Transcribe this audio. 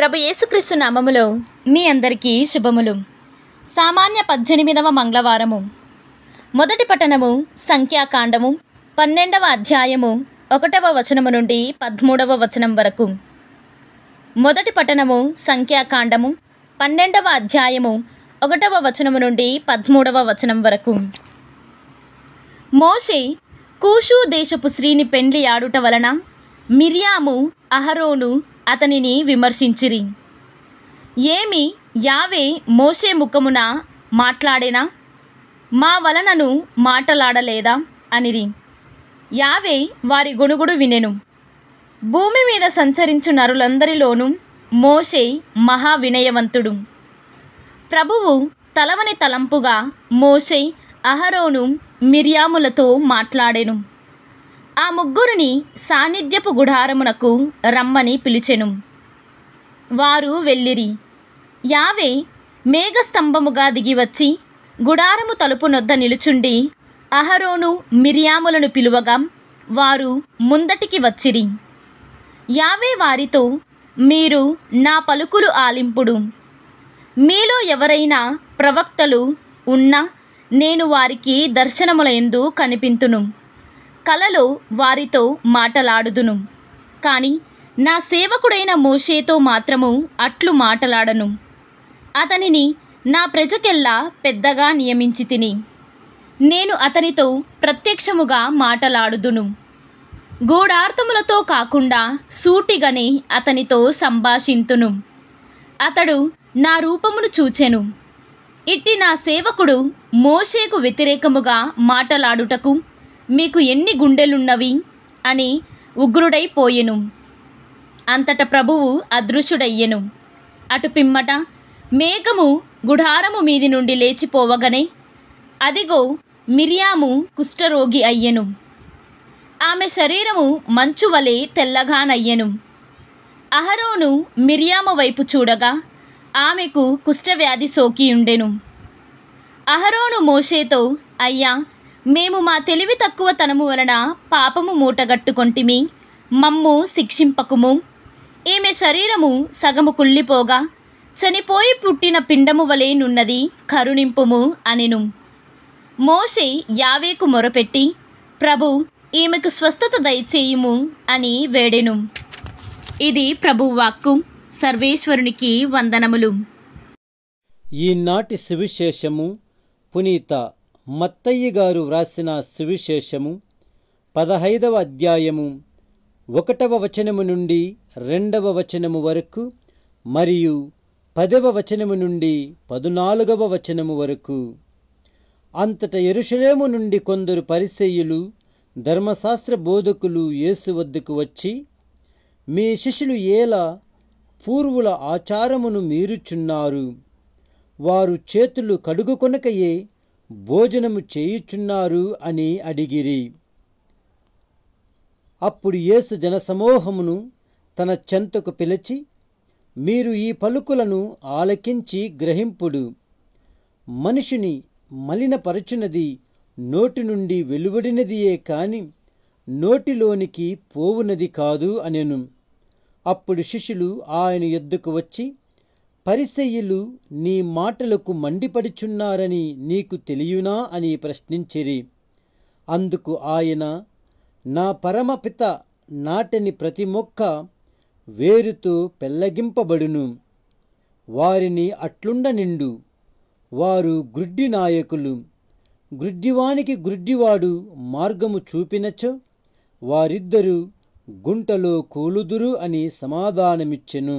ప్రభు యేసుక్రీస్తు నామములో మీ అందరికీ శుభములు సామాన్య పద్దెనిమిదవ మంగళవారము మొదటి పట్టణము సంఖ్యాకాండము పన్నెండవ అధ్యాయము ఒకటవ వచనము నుండి పద్మూడవ వచనం వరకు మొదటి పట్టణము సంఖ్యాకాండము పన్నెండవ అధ్యాయము ఒకటవ వచనము నుండి పదమూడవ వచనం వరకు మోషే కూషు దేశపు స్త్రీని పెండ్లి ఆడుట వలన మిర్యాము అహరోను అతనిని విమర్శించిరి ఏమి యావే మోసే ముఖమున మాట్లాడేనా మా వలనను మాటలాడలేదా అనిరి యావే వారి గొణుగుడు వినెను భూమి మీద సంచరించు నరులందరిలోనూ మోషే మహా వినయవంతుడు ప్రభువు తలవని తలంపుగా మోషే అహరోను మిర్యాములతో మాట్లాడెను ఆ ముగ్గురిని సాన్నిధ్యపు గుడారమునకు రమ్మని పిలిచెను వారు వెళ్ళిరి యావే మేఘస్తంభముగా దిగివచ్చి గుడారము తలుపు నొద్ద నిలుచుండి అహరోను మిరియాములను పిలువగా వారు ముందటికి వచ్చిరి యావే వారితో మీరు నా పలుకులు ఆలింపుడు మీలో ఎవరైనా ప్రవక్తలు ఉన్నా నేను వారికి దర్శనములందు కనిపింతును కలలో వారితో మాటలాడుదును కానీ నా సేవకుడైన మోషేతో మాత్రము అట్లు మాటలాడను అతనిని నా ప్రజకెల్లా పెద్దగా నియమించి తిని నేను అతనితో ప్రత్యక్షముగా మాటలాడుదును గూఢార్థములతో కాకుండా సూటిగని అతనితో సంభాషింతును అతడు నా రూపమును చూచెను ఇట్టి నా సేవకుడు మోషేకు వ్యతిరేకముగా మాటలాడుటకు మీకు ఎన్ని గుండెలున్నవి అని ఉగ్రుడైపోయెను అంతట ప్రభువు అదృశ్యుడయ్యెను అటు పిమ్మట మేఘము గుడారము మీది నుండి లేచిపోవగనే అదిగో మిరియాము కుష్ఠరోగి అయ్యెను ఆమె శరీరము మంచు వలె తెల్లగానయ్యెను అహరోను మిరియాము వైపు చూడగా ఆమెకు కుష్ఠవ్యాధి సోకియుండెను అహరోను మోషేతో అయ్యా మేము మా తెలివి తక్కువ తనము వలన పాపము మూటగట్టుకొంటిమి మమ్ము శిక్షింపకుము ఈమె శరీరము సగము కుళ్ళిపోగా చనిపోయి పుట్టిన పిండము వలేనున్నది కరుణింపుము అనిను మోషే యావేకు మొరపెట్టి ప్రభు ఈమెకు స్వస్థత దయచేయుము అని వేడెను ఇది ప్రభు వాక్కు సర్వేశ్వరునికి వందనములు ఈనాటి సువిశేషము పునీత మత్తయ్య గారు వ్రాసిన సువిశేషము పదహైదవ అధ్యాయము ఒకటవ వచనము నుండి రెండవ వచనము వరకు మరియు పదవ వచనము నుండి పదునాలుగవ వచనము వరకు అంతట ఎరుషలేము నుండి కొందరు పరిసెయ్యులు ధర్మశాస్త్ర బోధకులు యేసు వద్దకు వచ్చి మీ శిష్యులు ఎలా పూర్వుల ఆచారమును మీరుచున్నారు వారు చేతులు కడుగుకొనకయే భోజనము చేయుచున్నారు అని అడిగిరి అప్పుడు యేసు జనసమూహమును తన చెంతకు పిలిచి మీరు ఈ పలుకులను ఆలకించి గ్రహింపుడు మనిషిని మలినపరచునది నోటి నుండి వెలువడినదియే కాని నోటిలోనికి పోవునది కాదు అనెను అప్పుడు శిష్యులు ఆయన ఎద్దుకు వచ్చి పరిసయ్యులు నీ మాటలకు మండిపడుచున్నారని నీకు తెలియునా అని ప్రశ్నించిరి అందుకు ఆయన నా పరమపిత నాటని ప్రతి మొక్క వేరుతో పెళ్లగింపబడును వారిని అట్లుండ నిండు వారు గ్రుడ్డి నాయకులు గ్రుడ్డివానికి గ్రుడ్డివాడు మార్గము చూపినచో వారిద్దరూ గుంటలో కూలుదురు అని సమాధానమిచ్చెను